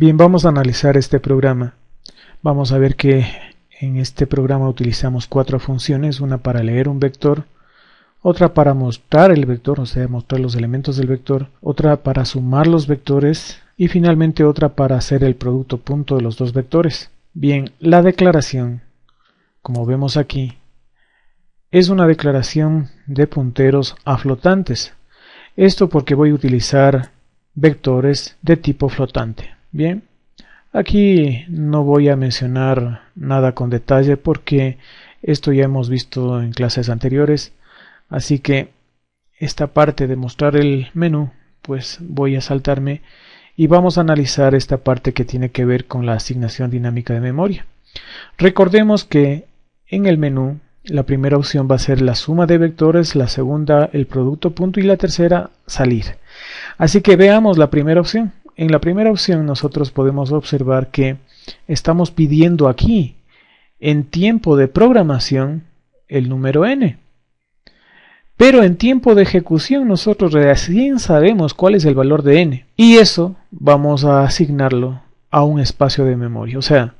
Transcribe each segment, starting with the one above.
Bien, vamos a analizar este programa. Vamos a ver que en este programa utilizamos cuatro funciones, una para leer un vector, otra para mostrar el vector, o sea, mostrar los elementos del vector, otra para sumar los vectores y finalmente otra para hacer el producto punto de los dos vectores. Bien, la declaración, como vemos aquí, es una declaración de punteros a flotantes. Esto porque voy a utilizar vectores de tipo flotante. Bien, aquí no voy a mencionar nada con detalle porque esto ya hemos visto en clases anteriores, así que esta parte de mostrar el menú pues voy a saltarme y vamos a analizar esta parte que tiene que ver con la asignación dinámica de memoria. Recordemos que en el menú la primera opción va a ser la suma de vectores, la segunda el producto punto y la tercera salir. Así que veamos la primera opción. En la primera opción nosotros podemos observar que estamos pidiendo aquí, en tiempo de programación, el número n. Pero en tiempo de ejecución nosotros recién sabemos cuál es el valor de n. Y eso vamos a asignarlo a un espacio de memoria. O sea,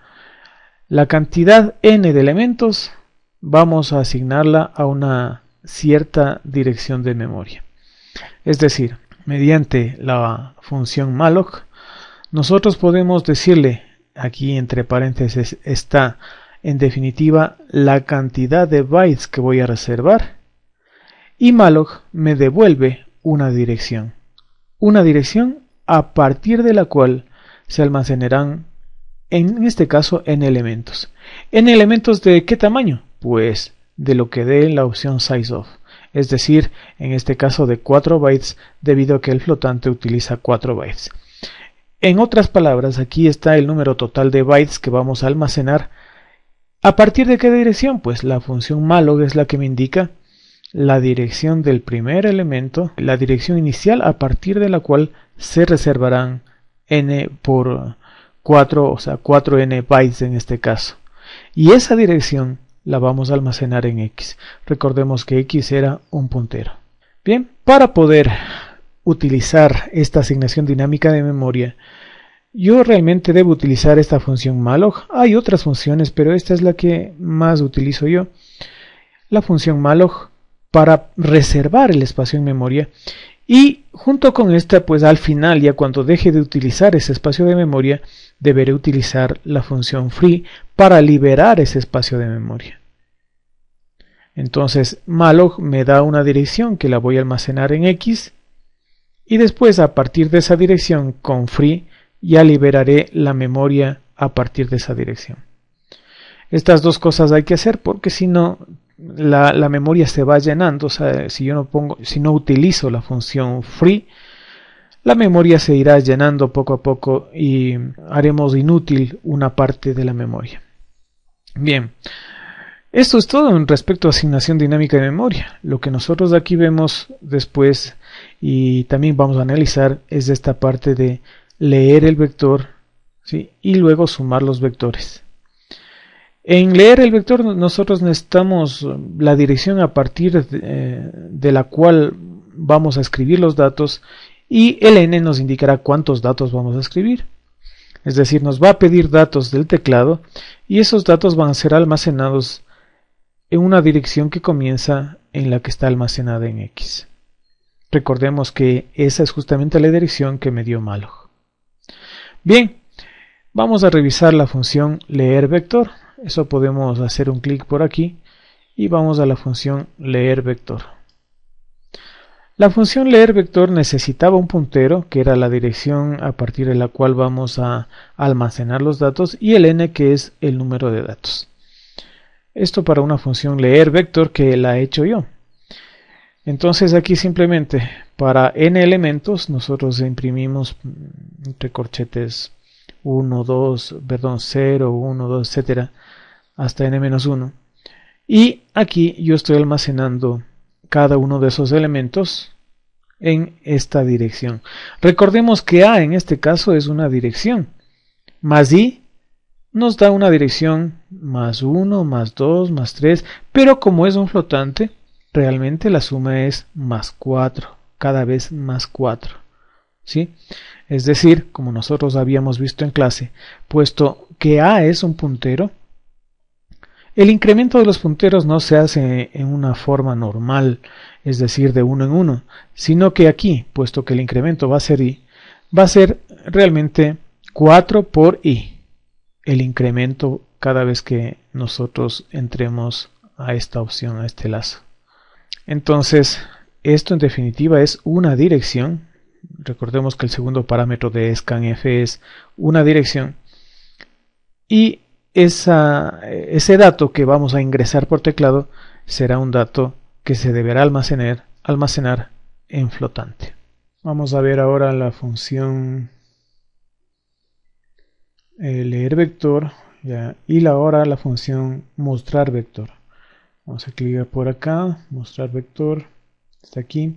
la cantidad n de elementos vamos a asignarla a una cierta dirección de memoria. Es decir, mediante la función malloc, nosotros podemos decirle, aquí entre paréntesis está en definitiva la cantidad de bytes que voy a reservar, y malloc me devuelve una dirección. Una dirección a partir de la cual se almacenarán, en este caso, en elementos. ¿En elementos de qué tamaño? Pues de lo que dé la opción size of es decir, en este caso de 4 bytes, debido a que el flotante utiliza 4 bytes. En otras palabras, aquí está el número total de bytes que vamos a almacenar. ¿A partir de qué dirección? Pues la función malloc es la que me indica la dirección del primer elemento, la dirección inicial a partir de la cual se reservarán n por 4, o sea, 4n bytes en este caso. Y esa dirección la vamos a almacenar en X. Recordemos que X era un puntero. Bien, para poder utilizar esta asignación dinámica de memoria, yo realmente debo utilizar esta función malloc. Hay otras funciones, pero esta es la que más utilizo yo. La función malloc para reservar el espacio en memoria y junto con esta, pues al final, ya cuando deje de utilizar ese espacio de memoria, deberé utilizar la función free para liberar ese espacio de memoria. Entonces malloc me da una dirección que la voy a almacenar en x y después a partir de esa dirección con free ya liberaré la memoria a partir de esa dirección. Estas dos cosas hay que hacer porque si no la, memoria se va llenando. O sea, si yo no pongo, si no utilizo la función free, la memoria se irá llenando poco a poco y haremos inútil una parte de la memoria. Bien, esto es todo en respecto a asignación dinámica de memoria. Lo que nosotros aquí vemos después y también vamos a analizar es esta parte de leer el vector y luego sumar los vectores. En leer el vector nosotros necesitamos eh, la dirección a partir eh, de, la cual vamos a escribir los datos y el n nos indicará cuántos datos vamos a escribir. Es decir, nos va a pedir datos del teclado y esos datos van a ser almacenados en una dirección que comienza en la que está almacenada en x. Recordemos que esa es justamente la dirección que me dio Malo. Bien, vamos a revisar la función leer vector. Eso podemos hacer un clic por aquí y vamos a la función leer vector. La función leer vector necesitaba un puntero, que era la dirección a partir de la cual vamos a almacenar los datos, y el n que es el número de datos. Esto para una función leer vector que la he hecho yo. Entonces aquí simplemente para n elementos nosotros imprimimos mm, entre corchetes 1, 2, perdón, 0, 1, 2, etcétera hasta n-1. Y aquí yo estoy almacenando cada uno de esos elementos en esta dirección. Recordemos que A en este caso es una dirección, más I nos da una dirección más 1, más 2, más 3, pero como es un flotante, realmente la suma es más 4, cada vez más 4. ¿sí? Es decir, como nosotros habíamos visto en clase, puesto que A es un puntero, el incremento de los punteros no se hace en una forma normal, es decir, de uno en uno, sino que aquí, puesto que el incremento va a ser i, va a ser realmente 4 por i, el incremento cada vez que nosotros entremos a esta opción, a este lazo. Entonces, esto en definitiva es una dirección. Recordemos que el segundo parámetro de scanf es una dirección. Y ese dato que vamos a ingresar por teclado será un dato que se deberá almacenar, almacenar en flotante. Vamos a ver ahora la función eh, leer vector y ahora la función mostrar vector. Vamos a clicar por acá, mostrar vector, está aquí.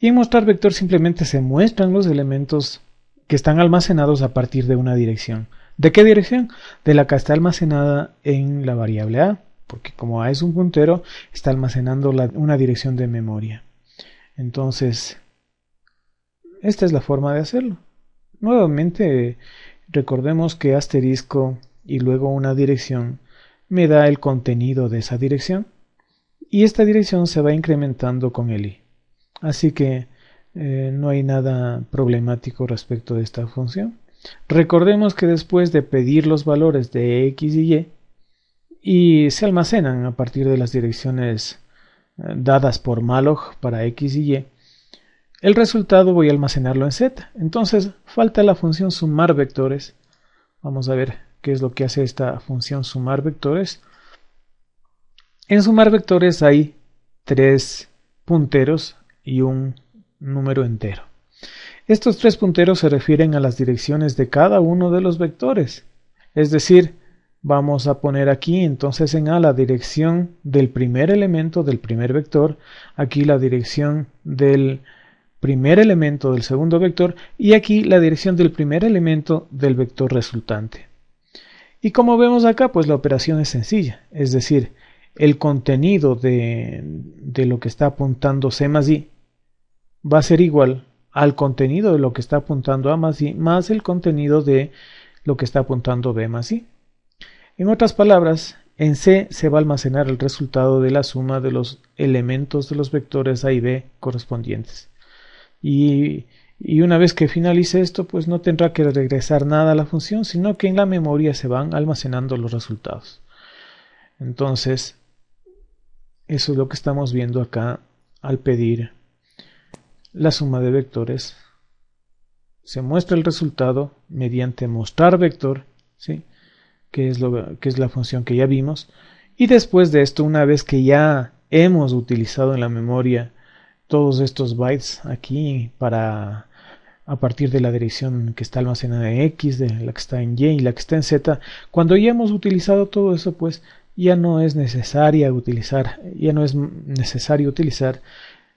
Y en mostrar vector simplemente se muestran los elementos que están almacenados a partir de una dirección. ¿De qué dirección? De la que está almacenada en la variable A, porque como A es un puntero, está almacenando una dirección de memoria. Entonces, esta es la forma de hacerlo. Nuevamente, recordemos que asterisco y luego una dirección me da el contenido de esa dirección y esta dirección se va incrementando con el i. Así que eh, no hay nada problemático respecto de esta función. Recordemos que después de pedir los valores de X y Y, y se almacenan a partir de las direcciones eh, dadas por malloc para X y Y, el resultado voy a almacenarlo en Z. Entonces falta la función sumar vectores. Vamos a ver qué es lo que hace esta función sumar vectores. En sumar vectores hay tres punteros y un número entero. Estos tres punteros se refieren a las direcciones de cada uno de los vectores. Es decir, vamos a poner aquí entonces en A la dirección del primer elemento del primer vector, aquí la dirección del primer elemento del segundo vector y aquí la dirección del primer elemento del vector resultante. Y como vemos acá, pues la operación es sencilla, es decir, el contenido de, lo que está apuntando C más Y va a ser igual al contenido de lo que está apuntando A más I más el contenido de lo que está apuntando B más I. En otras palabras, en C se va a almacenar el resultado de la suma de los elementos de los vectores A y B correspondientes. Y, y una vez que finalice esto, pues no tendrá que regresar nada a la función, sino que en la memoria se van almacenando los resultados. Entonces, eso es lo que estamos viendo acá al pedir la suma de vectores. Se muestra el resultado mediante mostrar vector, ¿sí? que, es lo, que es la función que ya vimos. Y después de esto, una vez que ya hemos utilizado en la memoria todos estos bytes aquí para a partir de la dirección que está almacenada en X, de la que está en Y y la que está en Z, cuando ya hemos utilizado todo eso, pues ya no es necesaria utilizar, ya no es necesario utilizar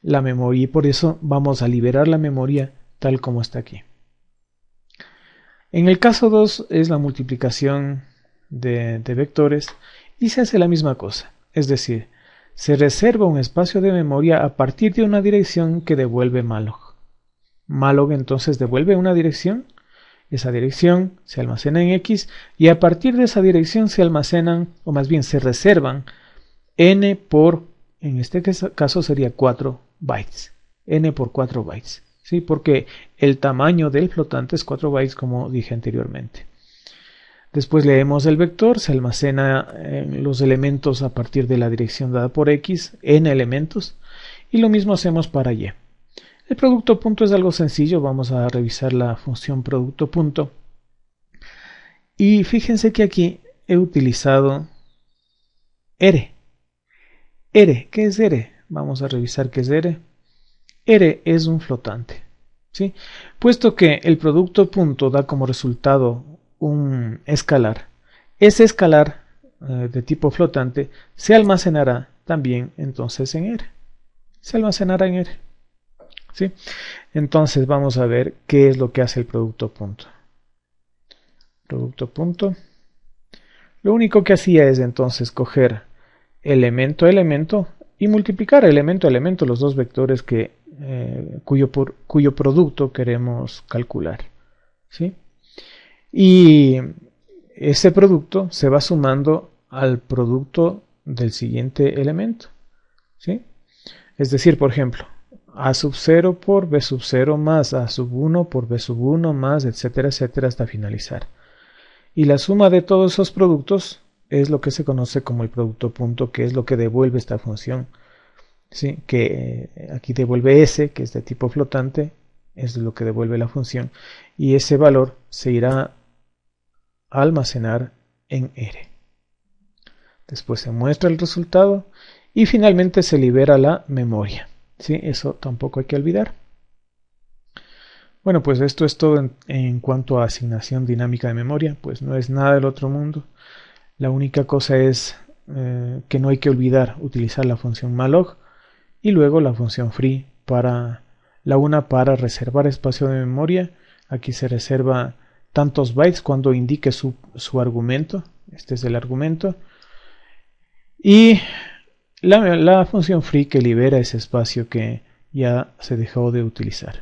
la memoria y por eso vamos a liberar la memoria tal como está aquí. En el caso 2 es la multiplicación de, vectores y se hace la misma cosa, es decir, se reserva un espacio de memoria a partir de una dirección que devuelve malloc. Malloc entonces devuelve una dirección, esa dirección se almacena en X y a partir de esa dirección se almacenan, o más bien se reservan, n por, en este caso sería 4 bytes, n por 4 bytes, ¿sí? porque el tamaño del flotante es 4 bytes como dije anteriormente. Después leemos el vector, se almacena eh, los elementos a partir de la dirección dada por x, n elementos, y lo mismo hacemos para y. El producto punto es algo sencillo, vamos a revisar la función producto punto. Y fíjense que aquí he utilizado R. R, ¿qué es R? Vamos a revisar qué es R. R es un flotante. ¿sí? Puesto que el producto punto da como resultado un escalar, ese escalar eh, de tipo flotante se almacenará también entonces en R. Se almacenará en R. Entonces vamos a ver qué es lo que hace el producto punto. Producto punto. Lo único que hacía es entonces coger elemento a elemento y multiplicar elemento a elemento los dos vectores que, eh, cuyo, cuyo, producto queremos calcular. ¿sí? Y ese producto se va sumando al producto del siguiente elemento. ¿sí? Es decir, por ejemplo, a sub 0 por b sub 0 más a sub 1 por b sub 1 más etcétera etcétera hasta finalizar. Y la suma de todos esos productos es lo que se conoce como el producto punto, que es lo que devuelve esta función. ¿sí? Que eh, aquí devuelve S, que es de tipo flotante, es lo que devuelve la función, y ese valor se irá a almacenar en R. Después se muestra el resultado y finalmente se libera la memoria. ¿sí? Eso tampoco hay que olvidar. Bueno, pues esto es todo en cuanto a asignación dinámica de memoria, pues no es nada del otro mundo. La única cosa es eh, que no hay que olvidar utilizar la función malloc y luego la función free para la una para reservar espacio de memoria. Aquí se reserva tantos bytes cuando indique su, argumento. Este es el argumento. Y la, la función free que libera ese espacio que ya se dejó de utilizar.